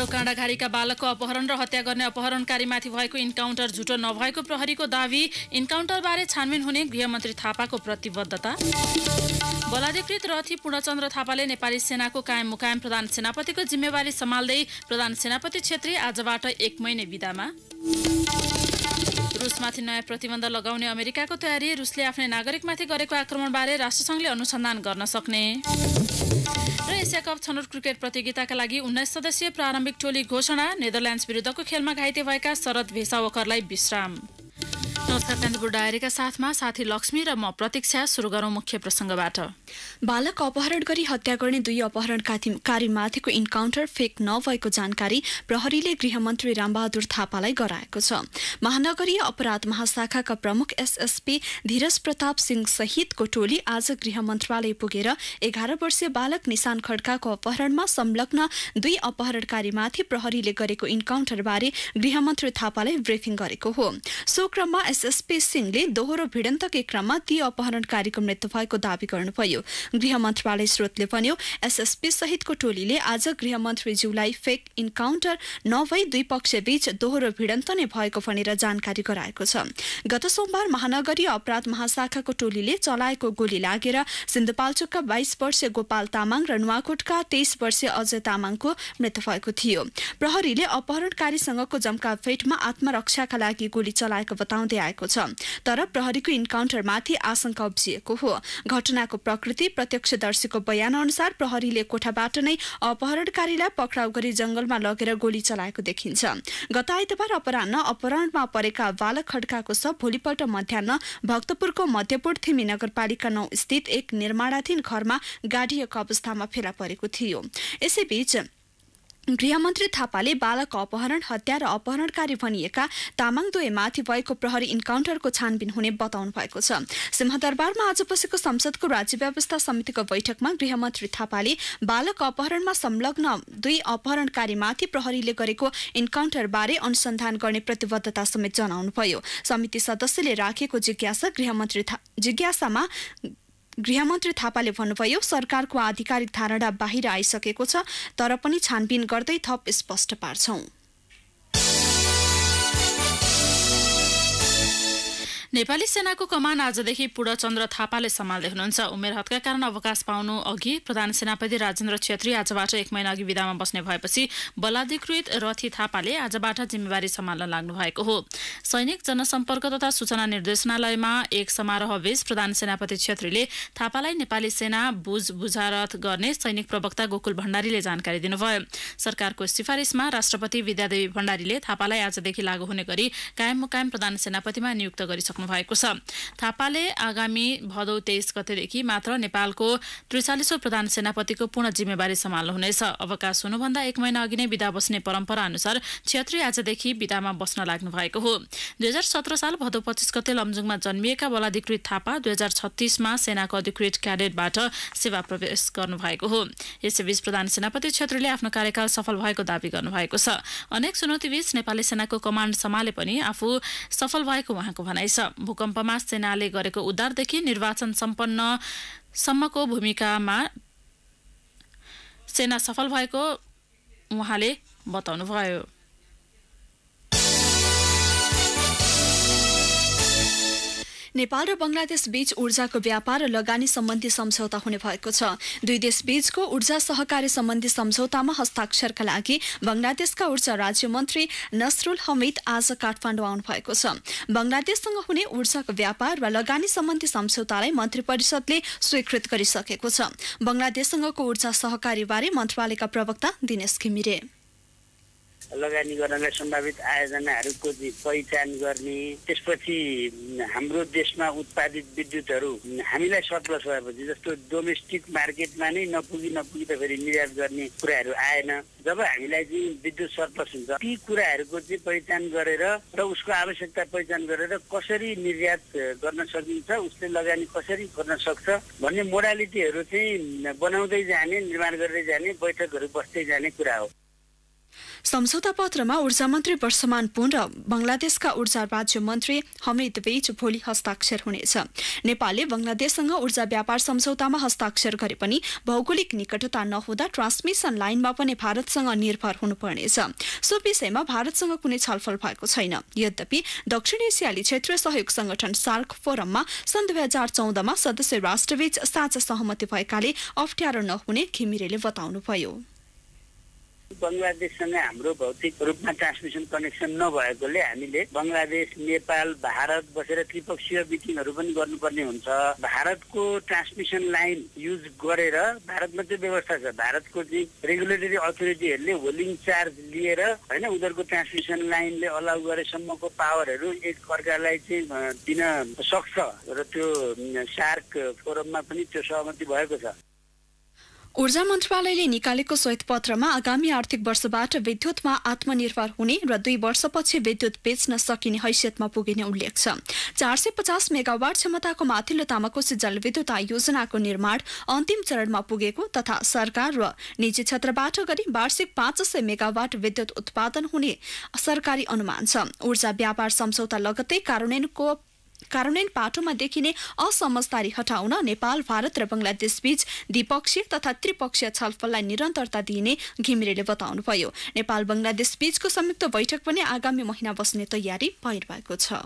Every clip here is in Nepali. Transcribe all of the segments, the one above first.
काठमाडौँ काँडाघारीका बालकको अपहरण र हत्या गर्ने अपहरणकारीमाथि भएको इन्काउन्टर झुटो नभएको प्रहरीको दावी इन्काउन्टरबारे छानबिन हुने गृहमन्त्री थापाको प्रतिबद्धता बलाधिकृत रथी पूर्णचन्द्र थापाले नेपाली सेनाको कायम मुकायम प्रधान सेनापतिको जिम्मेवारी सम्हाल्दै प्रधान सेनापति छेत्री आजबाट एक महिने विदामा रुसमाथि नयाँ प्रतिबन्ध लगाउने अमेरिकाको तयारी रुसले आफ्नै नागरिकमाथि गरेको आक्रमणबारे राष्ट्रसङ्घले अनुसन्धान गर्न सक्ने र एसिया कप छनौट क्रिकेट प्रतियोगिताका लागि उन्नाइस सदस्यीय प्रारम्भिक टोली घोषणा नेदरल्यान्ड्स विरुद्धको खेलमा घाइते भएका शरद भेसावकरलाई विश्राम डायरीका साथमा साथी लक्ष्मी र म प्रतीक्षा सुरु गरौँ मुख्य प्रसङ्गबाट बालक अपहरण गरी हत्या गर्ने दुई अपहरणकारीमाथिको इन्काउन्टर फेक नभएको जानकारी प्रहरीले गृहमन्त्री रामबहादुर थापालाई गराएको छ महानगरीय अपराध महाशाखाका प्रमुख एसएसपी धीरज प्रताप सिंह सहितको टोली आज गृह मन्त्रालय पुगेर एघार वर्षीय बालक निशान खड्काको अपहरणमा संलग्न दुई अपहरणकारीमाथि प्रहरीले गरेको इन्काउन्टरबारे गृहमन्त्री थापालाई ब्रिफिङ गरेको हो सो क्रममा एसपी सिंहले दोहोरो भिडन्तकै क्रममा ती अपहरणकारीको मृत्यु भएको दावी गर्नुभयो गृह मन्त्रालय स्रोतले भन्यो एसएसपी सहितको टोलीले आज ज्यूलाई फेक इन्काउन्टर नभई दुई पक्षबीच दोहोरो भिडन्त नै भएको भनेर जानकारी गराएको छ गत सोमबार महानगरीय अपराध महाशाखाको टोलीले चलाएको गोली लागेर सिन्धुपाल्चोकका बाइस वर्षीय गोपाल तामाङ र नुवाकोटका तेइस वर्षीय अजय तामाङको मृत्यु भएको थियो प्रहरीले अपहरणकारीसँगको जम्का फेटमा आत्मरक्षाका लागि गोली चलाएको बताउँदै गराएको छ तर प्रहरीको इन्काउन्टरमाथि आशंका उब्जिएको हो घटनाको प्रकृति प्रत्यक्षदर्शीको बयान अनुसार प्रहरीले कोठाबाट नै अपहरणकारीलाई पक्राउ गरी जंगलमा लगेर गोली चलाएको देखिन्छ गत आइतबार अपरान्न अपहरणमा परेका बालक खड्काको सब भोलिपल्ट मध्याह भक्तपुरको मध्यपुर थिमी नगरपालिका नौ स्थित एक निर्माणाधीन घरमा गाडिएको अवस्थामा फेला परेको थियो यसैबीच गृहमन्त्री थापाले बालक अपहरण हत्या र अपहरणकारी भनिएका तामाङ दुवैमाथि भएको प्रहरी इन्काउन्टरको छानबिन हुने बताउनु भएको छ सिंहदरबारमा आज बसेको संसदको राज्य व्यवस्था समितिको बैठकमा गृहमन्त्री थापाले बालक अपहरणमा संलग्न दुई अपहरणकारीमाथि प्रहरीले गरेको इन्काउन्टरबारे अनुसन्धान गर्ने प्रतिबद्धता समेत जनाउनुभयो समिति सदस्यले राखेको जिज्ञासा गृहमन्त्री जिज्ञासामा गृहमन्त्री थापाले भन्नुभयो सरकारको आधिकारिक धारणा बाहिर आइसकेको छ तर पनि छानबिन गर्दै थप स्पष्ट पार्छौं नेपाली सेनाको कमान आजदेखि पूर्ण चन्द्र थापाले सम्हाल्दै हुनुहुन्छ उमेर हतका कारण अवकाश पाउनु अघि प्रधान सेनापति राजेन्द्र छेत्री आजबाट एक महिना अघि विधामा बस्ने भएपछि बलाधिकृत रथी थापाले आजबाट जिम्मेवारी सम्हाल्न लाग्नु भएको हो सैनिक जनसम्पर्क तथा सूचना निर्देशनालयमा एक समारोहबीच प्रधान सेनापति छेत्रीले थापालाई नेपाली सेना बुझ बुझारत गर्ने सैनिक प्रवक्ता गोकुल भण्डारीले जानकारी दिनुभयो सरकारको सिफारिसमा राष्ट्रपति विद्यादेवी भण्डारीले थापालाई आजदेखि लागू हुने गरी कायम मुकायम प्रधान सेनापतिमा नियुक्त गरिसक्नु राख्नु भएको छ थापाले आगामी भदौ तेइस गतेदेखि मात्र नेपालको त्रिचालिसौँ प्रधान सेनापतिको पूर्ण जिम्मेवारी सम्हाल्नुहुनेछ अवकाश हुनुभन्दा एक महिना अघि नै विदा बस्ने परम्परा अनुसार छेत्री आजदेखि विदामा बस्न लाग्नु भएको हो दुई हजार सत्र साल भदौ पच्चिस गते लमजुङमा जन्मिएका बलाधिकृत थापा दुई हजार छत्तिसमा सेनाको अधिकृत क्याडेटबाट सेवा प्रवेश गर्नुभएको हो यसैबीच प्रधान सेनापति छेत्रीले आफ्नो कार्यकाल सफल भएको दावी गर्नुभएको छ अनेक चुनौतीबीच नेपाली सेनाको कमान्ड सम्हाले पनि आफू सफल भएको उहाँको भनाइ छ भूकम्पमा सेनाले गरेको उद्धारदेखि निर्वाचन सम्पन्न सम्मको भूमिकामा सेना सफल भएको उहाँले बताउनुभयो नेपाल र बङ्गलादेश बीच ऊर्जाको व्यापार र लगानी सम्बन्धी सम्झौता हुने भएको छ दुई देश बीचको ऊर्जा सहकार्य सम्बन्धी सम्झौतामा हस्ताक्षरका लागि बङ्गलादेशका ऊर्जा राज्य मन्त्री नसरुल हमिद आज काठमाडौँ आउनु भएको छ बङ्गलादेशसँग हुने ऊर्जाको व्यापार र लगानी सम्बन्धी सम्झौतालाई मन्त्री परिषदले स्वीकृत गरिसकेको छ बङ्गलादेशसँगको ऊर्जा सहकारीबारे मन्त्रालयका प्रवक्ता दिनेश घिमिरे लगानी गर्नलाई सम्भावित आयोजनाहरूको पहिचान गर्ने त्यसपछि हाम्रो देशमा उत्पादित विद्युतहरू हामीलाई सर्प्लस भएपछि जस्तो डोमेस्टिक मार्केटमा नै नपुगी नपुगी त फेरि निर्यात गर्ने कुराहरू आएन जब हामीलाई चाहिँ विद्युत सर्प्लस हुन्छ ती कुराहरूको चाहिँ पहिचान गरेर र उसको आवश्यकता पहिचान गरेर कसरी निर्यात गर्न सकिन्छ उसले लगानी कसरी गर्न सक्छ भन्ने मोडालिटीहरू चाहिँ बनाउँदै जाने निर्माण गर्दै जाने बैठकहरू बस्दै जाने कुरा हो सम्झौता पत्रमा ऊर्जा मन्त्री वर्षमान पुन र बङ्गलादेशका ऊर्जा राज्य मन्त्री हमिद बीच भोलि हस्ताक्षर हुनेछ नेपालले बंगलादेशसँग ऊर्जा व्यापार सम्झौतामा हस्ताक्षर गरे पनि भौगोलिक निकटता नहुँदा ट्रान्समिसन लाइनमा पनि भारतसँग निर्भर हुनुपर्नेछ सो विषयमा भारतसँग कुनै छलफल भएको छैन यद्यपि दक्षिण एसियाली क्षेत्रीय सहयोग संगठन सार्क फोरममा सन् दुई हजार चौधमा सदस्य राष्ट्रबीच साझा सहमति भएकाले अप्ठ्यारो नहुने घिमिरेले बताउनुभयो बङ्गलादेशसँग हाम्रो भौतिक रूपमा ट्रान्समिसन कनेक्सन नभएकोले हामीले बङ्गलादेश नेपाल भारत बसेर त्रिपक्षीय मिटिङहरू पनि गर्नुपर्ने हुन्छ भारतको ट्रान्समिसन लाइन युज गरेर भारतमा चाहिँ व्यवस्था छ भारतको चाहिँ रेगुलेटरी अथोरिटीहरूले होल्डिङ चार्ज लिएर होइन उनीहरूको ट्रान्समिसन लाइनले अलाउ गरेसम्मको पावरहरू एक अर्कालाई चाहिँ दिन सक्छ र त्यो सार्क फोरममा पनि त्यो सहमति भएको छ ऊर्जा मन्त्रालयले निकालेको श्वेतपत्रमा पत्रमा आगामी आर्थिक वर्षबाट विद्युतमा आत्मनिर्भर हुने र दुई वर्षपछि विद्युत बेच्न सकिने हैसियतमा पुगिने उल्लेख छ चार सय पचास मेगावाट क्षमताको माथिल्लो तामाकोशी जलविद्युत आयोजनाको निर्माण अन्तिम चरणमा पुगेको तथा सरकार र निजी क्षेत्रबाट गरी वार्षिक पाँच सय मेगावाट विद्युत उत्पादन हुने सरकारी अनुमान छ ऊर्जा व्यापार सम्झौता लगतै कार्यान्वयनको कार्यान्वयन पाटोमा देखिने असमझदारी हटाउन नेपाल भारत र बङ्गलादेशबीच द्विपक्षीय तथा त्रिपक्षीय छलफललाई निरन्तरता दिइने घिमिरेले बताउनुभयो नेपाल बङ्गलादेशबीचको संयुक्त बैठक पनि आगामी महिना बस्ने तयारी भइरहेको छ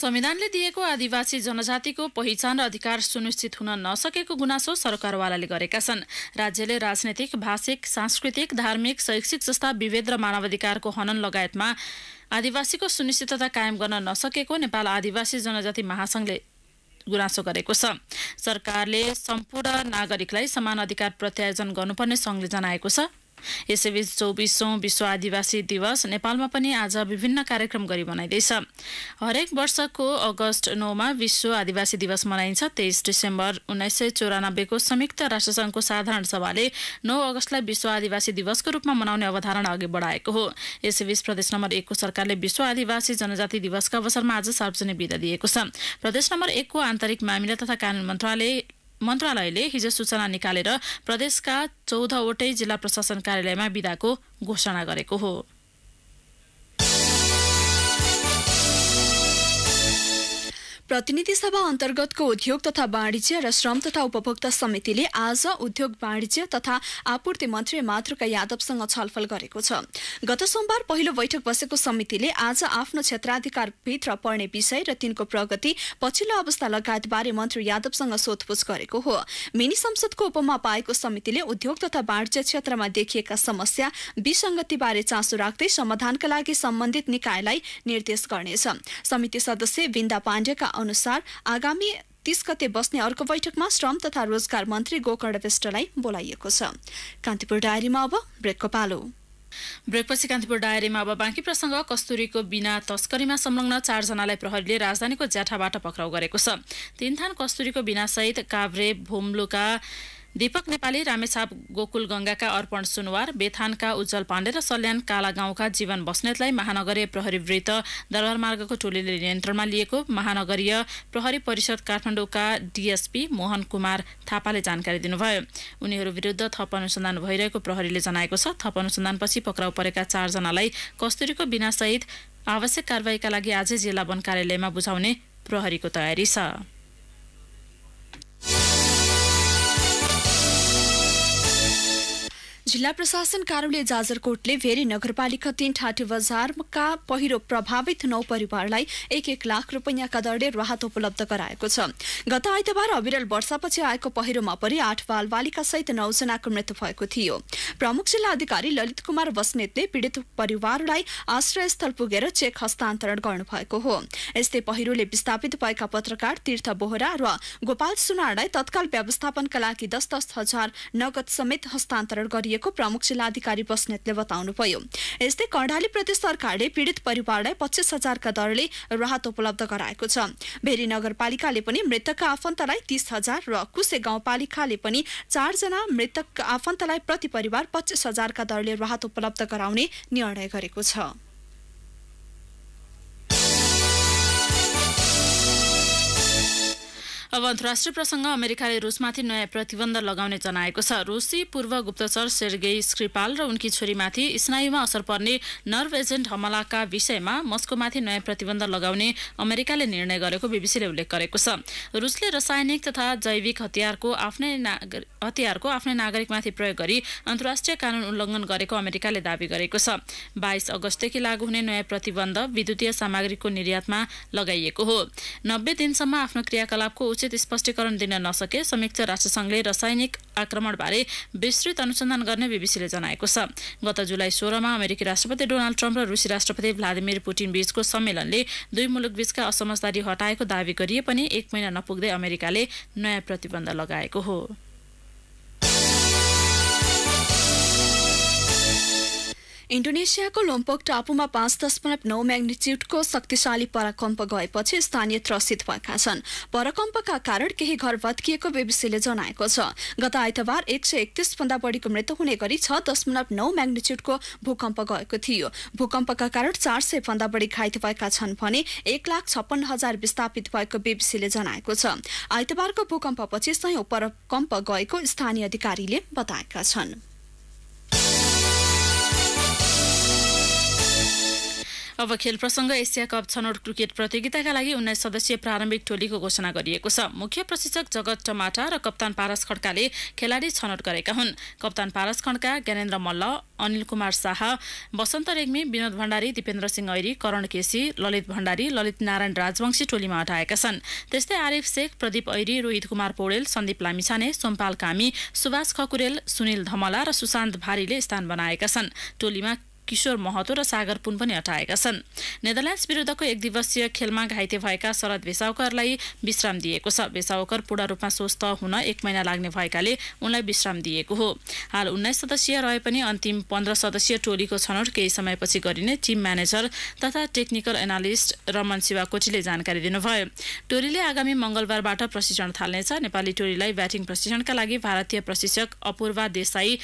संविधानले दिएको आदिवासी जनजातिको पहिचान र अधिकार सुनिश्चित हुन नसकेको गुनासो सरकारवालाले गरेका छन् राज्यले राजनैतिक भाषिक सांस्कृतिक धार्मिक शैक्षिक जस्ता विभेद र मानवाधिकारको हनन लगायतमा आदिवासीको सुनिश्चितता कायम गर्न नसकेको नेपाल आदिवासी जनजाति महासङ्घले गुनासो गरेको छ सरकारले सम्पूर्ण नागरिकलाई समान अधिकार प्रत्यायोजन गर्नुपर्ने सङ्घले जनाएको छ यसैबीच चौबिसौँ विश्व आदिवासी दिवस नेपालमा पनि आज विभिन्न कार्यक्रम गरी मनाइँदैछ हरेक वर्षको अगस्त नौमा विश्व आदिवासी दिवस मनाइन्छ तेइस डिसेम्बर उन्नाइस सय चौरानब्बेको संयुक्त राष्ट्रसङ्घको साधारण सभाले नौ अगस्तलाई विश्व आदिवासी दिवसको रूपमा मनाउने अवधारणा अघि बढाएको हो यसैबीच प्रदेश नम्बर एकको सरकारले विश्व आदिवासी जनजाति दिवसका अवसरमा आज सार्वजनिक विदा दिएको छ प्रदेश नम्बर एकको आन्तरिक मामिला तथा कानुन मन्त्रालय मन्त्रालयले हिजो सूचना निकालेर प्रदेशका चौधवटै जिल्ला प्रशासन कार्यालयमा विदाको घोषणा गरेको हो प्रतिनिधि सभा अन्तर्गतको उद्योग तथा वाणिज्य र श्रम तथा उपभोक्ता समितिले आज उद्योग वाणिज्य तथा आपूर्ति मन्त्री मातृका यादवसँग छलफल गरेको छ गत सोमबार पहिलो बैठक बसेको समितिले आज आफ्नो क्षेत्राधिकारभित्र पर्ने विषय र तिनको प्रगति पछिल्लो अवस्था लगायतबारे मन्त्री यादवसँग सोधपुछ गरेको हो मिनी संसदको उपमा पाएको समितिले उद्योग तथा वाणिज्य क्षेत्रमा देखिएका समस्या विसङ्गतिबारे चासो राख्दै समाधानका लागि सम्बन्धित निकायलाई निर्देश गर्नेछ समिति सदस्य विन्दा पाण्डेका अनुसार आगामी तीस गते बस्ने अर्को बैठकमा श्रम तथा रोजगार मन्त्री गोकर्ण विष्टलाई बोलाइएको छ कान्तिपुर डायरीमा अब ब्रेकको पालो ब्रेकपछि कान्तिपुर डायरीमा अब बाँकी प्रसङ्ग कस्तुरीको बिना तस्करीमा संलग्न चारजनालाई प्रहरीले राजधानीको ज्याठाबाट पक्राउ गरेको छ थान कस्तुरीको बिनासहित काभ्रे भोम्लुका दीपक नेपाली रामेछाप गोकुल गङ्गाका अर्पण सुनवार बेथानका उज्जवल पाण्डे र सल्यान काला गाउँका जीवन बस्नेतलाई महानगरीय प्रहरी वृत्त दरबार मार्गको टोलीले नियन्त्रणमा लिएको महानगरीय प्रहरी परिषद काठमाडौँका डिएसपी मोहन कुमार थापाले जानकारी दिनुभयो उनीहरू विरुद्ध थप अनुसन्धान भइरहेको प्रहरीले जनाएको छ थप अनुसन्धानपछि पक्राउ परेका चारजनालाई कस्तुरीको बिनासहित आवश्यक कारवाहीका लागि आजै जिल्ला वन कार्यालयमा बुझाउने प्रहरीको तयारी छ जिल्ला प्रशासन कार्यालय जाजरकोटले भेरी नगरपालिका तीन ठाटी बजारका पहिरो प्रभावित नौ परिवारलाई एक एक लाख रुपियाँका दरले राहत उपलब्ध गराएको छ गत आइतबार अविरल वर्षापछि आएको पहिरोमा परि आठ बाल बालिका सहित नौजनाको मृत्यु भएको थियो प्रमुख जिल्ला अधिकारी ललित कुमार बस्नेतले पीड़ित परिवारलाई आश्रय स्थल पुगेर चेक हस्तान्तरण गर्नुभएको हो यस्तै पहिरोले विस्थापित भएका पत्रकार तीर्थ बोहरा र गोपाल सुनारलाई तत्काल व्यवस्थापनका लागि दस दस हजार नगद समेत हस्तान्तरण गरिएको को प्रमुख जिल्लाधिकारी बस्नेतले बताउनुभयो यस्तै कर्णाली प्रदेश सरकारले पीडित परिवारलाई पच्चिस हजारका दरले राहत उपलब्ध गराएको छ भेरी नगरपालिकाले पनि मृतकका आफन्तलाई तीस हजार र कुसे गाउँपालिकाले पनि चारजना मृतक आफन्तलाई प्रति परिवार पच्चिस हजारका दरले राहत उपलब्ध गराउने निर्णय गरेको छ अब अन्तर्राष्ट्रिय प्रसङ्ग अमेरिकाले रुसमाथि नयाँ प्रतिबन्ध लगाउने जनाएको छ रुसी पूर्व गुप्तचर सेर्गे स्क्रिपाल र उनकी छोरीमाथि स्नायुमा असर पर्ने नर्भ एजेन्ट हमलाका विषयमा मस्कोमाथि नयाँ प्रतिबन्ध लगाउने अमेरिकाले निर्णय गरेको बिबिसीले उल्लेख गरेको छ रुसले रासायनिक तथा जैविक हतियारको आफ्नै हतियारको आफ्नै नागरिकमाथि प्रयोग गरी अन्तर्राष्ट्रिय कानुन उल्लङ्घन गरेको अमेरिकाले दावी गरेको छ बाइस अगस्तदेखि लागू हुने नयाँ प्रतिबन्ध विद्युतीय सामग्रीको निर्यातमा लगाइएको हो नब्बे दिनसम्म आफ्नो क्रियाकलापको उचित उचित स्पष्टीकरण दिन नसके संयुक्त राष्ट्रसङ्घले रासायनिक आक्रमणबारे विस्तृत अनुसन्धान गर्ने बिबिसीले जनाएको छ गत जुलाई सोह्रमा अमेरिकी राष्ट्रपति डोनाल्ड ट्रम्प र रुसी राष्ट्रपति भ्लादिमिर पुटिन बीचको सम्मेलनले दुई मुलुकबीचका असमझदारी हटाएको दावी गरिए पनि एक महिना नपुग्दै अमेरिकाले नयाँ प्रतिबन्ध लगाएको हो इन्डोनेसियाको लोम्पोक टापुमा पाँच दशमलव नौ म्याग्निच्युडको शक्तिशाली परकम्प गएपछि स्थानीय त्रसित भएका छन् परकम्पका कारण केही घर भत्किएको बेबिसीले जनाएको छ गत आइतबार एक सय एकतिस भन्दा बढीको मृत्यु हुने गरी छ दशमलव नौ म्याग्निच्युडको भूकम्प गएको थियो भूकम्पका कारण चार सय भन्दा बढी घाइते भएका छन् भने एक लाख छप्पन्न हजार विस्थापित भएको बेबिसीले जनाएको छ आइतबारको भूकम्पपछि सयौं परकम्प गएको स्थानीय अधिकारीले बताएका छन् अब खेल प्रसङ्ग एसिया कप छनौट क्रिकेट प्रतियोगिताका लागि उन्नाइस सदस्यीय प्रारम्भिक टोलीको घोषणा गरिएको छ मुख्य प्रशिक्षक जगत टमाटा र कप्तान पारस खड्काले खेलाडी छनौट गरेका हुन् कप्तान पारस खड्का ज्ञानेन्द्र मल्ल अनिल कुमार शाह वसन्त रेग्मी विनोद भण्डारी दिपेन्द्र सिंह ऐरी करण केसी ललित भण्डारी ललित नारायण राजवंशी टोलीमा हटाएका छन् त्यस्तै आरिफ शेख प्रदीप ऐरी रोहित कुमार पौडेल सन्दीप लामिछाने सोमपाल कामी सुभाष खकुरेल सुनिल धमला र सुशान्त भारीले स्थान बनाएका छन् टोलीमा किशोर महतो र सागर पुन पनि हटाएका छन् नेदरल्यान्ड्स विरुद्धको एक दिवसीय खेलमा घाइते भएका शरद भेसाउकरलाई विश्राम दिएको छ भेसाउकर पूर्ण रूपमा स्वस्थ हुन एक महिना लाग्ने भएकाले उनलाई विश्राम दिएको हो हाल उन्नाइस सदस्यीय रहे पनि अन्तिम पन्ध्र सदस्यीय टोलीको छनौट केही समयपछि गरिने टिम म्यानेजर तथा टेक्निकल एनालिस्ट रमन शिवाकोटीले जानकारी दिनुभयो टोलीले आगामी मङ्गलबारबाट प्रशिक्षण थाल्नेछ नेपाली टोलीलाई ब्याटिङ प्रशिक्षणका लागि भारतीय प्रशिक्षक अपूर्वा देसाई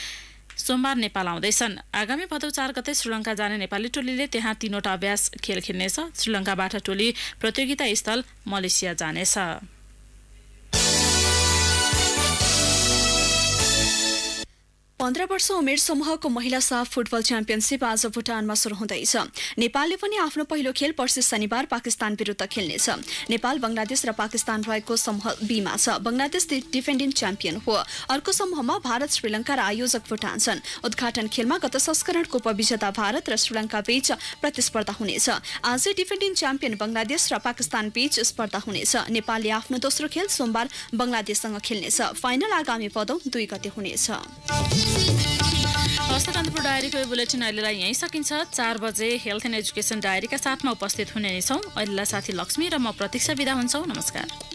सोमबार नेपाल आउँदैछन् आगामी भदौ चार गते श्रीलङ्का जाने नेपाली टोलीले त्यहाँ तीनवटा अभ्यास खेल खेल्नेछ श्रीलङ्काबाट टोली प्रतियोगिता स्थल मलेसिया जानेछ पन्ध्र वर्ष उमेर समूहको महिला साफ फुटबल च्याम्पियनसिप आज भुटानमा सुरु हुँदैछ नेपालले पनि आफ्नो पहिलो खेल पर्सि शनिबार पाकिस्तान विरुद्ध खेल्नेछ नेपाल बङ्गलादेश र पाकिस्तान रहेको समूह बीमा छ बङ्गलादेश डिफेन्डिङ च्याम्पियन हो अर्को समूहमा भारत श्रीलङ्का र आयोजक भुटान छन् उद्घाटन खेलमा गत संस्करणको उपविजेता भारत र श्रीलङ्का बीच प्रतिस्पर्धा हुनेछ आज डिफेन्डिङ च्याम्पियन बङ्गलादेश र पाकिस्तान बीच स्पर्धा हुनेछ नेपालले आफ्नो दोस्रो खेल सोमबार बङ्गलादेशसँग खेल्नेछ फाइनल आगामी पदौ दुई गते हुनेछ हस्तकान्तपुर डायरीको यो बुलेटिन अहिलेलाई यहीँ सकिन्छ चार बजे हेल्थ एन्ड एजुकेसन डायरीका साथमा उपस्थित हुने नै छौँ अहिलेलाई साथी लक्ष्मी र म प्रतीक्षा विदा हुन्छौँ नमस्कार